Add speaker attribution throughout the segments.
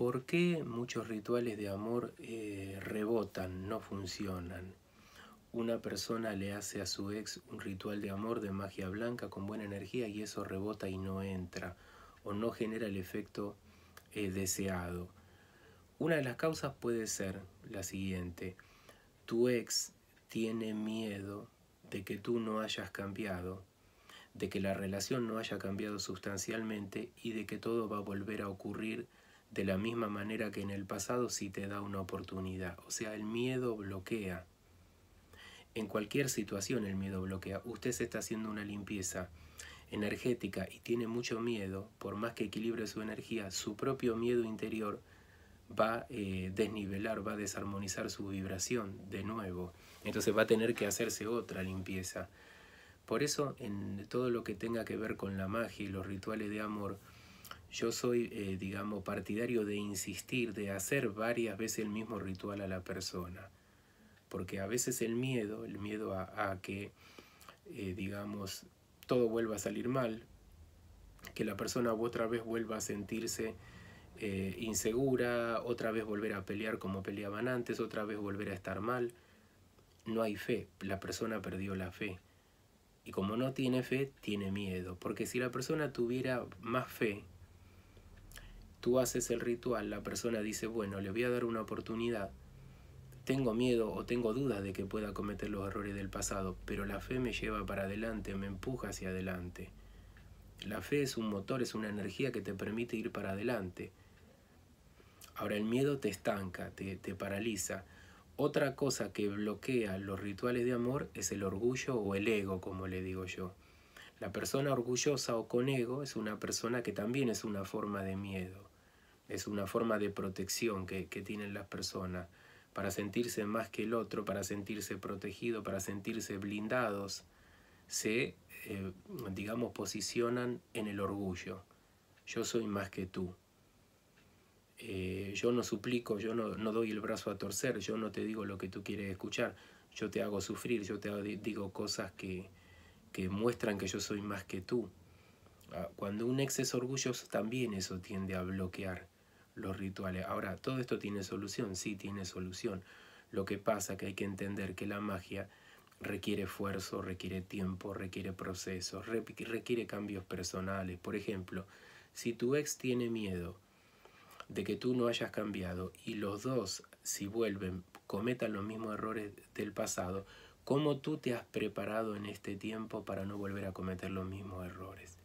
Speaker 1: ¿Por qué muchos rituales de amor eh, rebotan, no funcionan? Una persona le hace a su ex un ritual de amor de magia blanca con buena energía y eso rebota y no entra o no genera el efecto eh, deseado. Una de las causas puede ser la siguiente. Tu ex tiene miedo de que tú no hayas cambiado, de que la relación no haya cambiado sustancialmente y de que todo va a volver a ocurrir de la misma manera que en el pasado si te da una oportunidad. O sea, el miedo bloquea. En cualquier situación el miedo bloquea. Usted se está haciendo una limpieza energética y tiene mucho miedo, por más que equilibre su energía, su propio miedo interior va a eh, desnivelar, va a desarmonizar su vibración de nuevo. Entonces va a tener que hacerse otra limpieza. Por eso en todo lo que tenga que ver con la magia y los rituales de amor, yo soy, eh, digamos, partidario de insistir, de hacer varias veces el mismo ritual a la persona, porque a veces el miedo, el miedo a, que, eh, digamos, todo vuelva a salir mal, que la persona otra vez vuelva a sentirse eh, insegura, otra vez volver a pelear como peleaban antes, otra vez volver a estar mal. No hay fe, la persona perdió la fe. Y como no tiene fe, tiene miedo, porque si la persona tuviera más fe, Tú haces el ritual, la persona dice, bueno, le voy a dar una oportunidad. Tengo miedo o tengo dudas de que pueda cometer los errores del pasado, pero la fe me lleva para adelante, me empuja hacia adelante. La fe es un motor, es una energía que te permite ir para adelante. Ahora el miedo te estanca, te, te paraliza. Otra cosa que bloquea los rituales de amor es el orgullo o el ego, como le digo yo. La persona orgullosa o con ego es una persona que también es una forma de miedo es una forma de protección que, tienen las personas para sentirse más que el otro, para sentirse protegido, para sentirse blindados, se, eh, digamos, posicionan en el orgullo. Yo soy más que tú. Eh, yo no suplico, yo no, doy el brazo a torcer, yo no te digo lo que tú quieres escuchar, yo te hago sufrir, yo te digo cosas que, que muestran que yo soy más que tú. Ah, cuando un ex es orgulloso, también eso tiende a bloquear los rituales. Ahora, todo esto tiene solución, sí tiene solución. Lo que pasa que hay que entender que la magia requiere esfuerzo, requiere tiempo, requiere procesos, requiere cambios personales. Por ejemplo, si tu ex tiene miedo de que tú no hayas cambiado y los dos, si vuelven, cometan los mismos errores del pasado, ¿cómo tú te has preparado en este tiempo para no volver a cometer los mismos errores?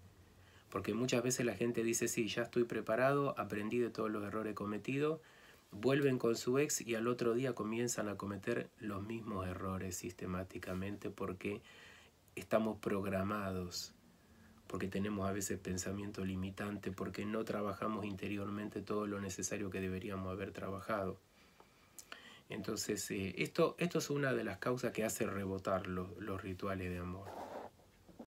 Speaker 1: Porque muchas veces la gente dice, sí, ya estoy preparado, aprendí de todos los errores cometidos, vuelven con su ex y al otro día comienzan a cometer los mismos errores sistemáticamente porque estamos programados, porque tenemos a veces pensamiento limitante, porque no trabajamos interiormente todo lo necesario que deberíamos haber trabajado. Entonces, eh, esto, esto es una de las causas que hace rebotar los rituales de amor.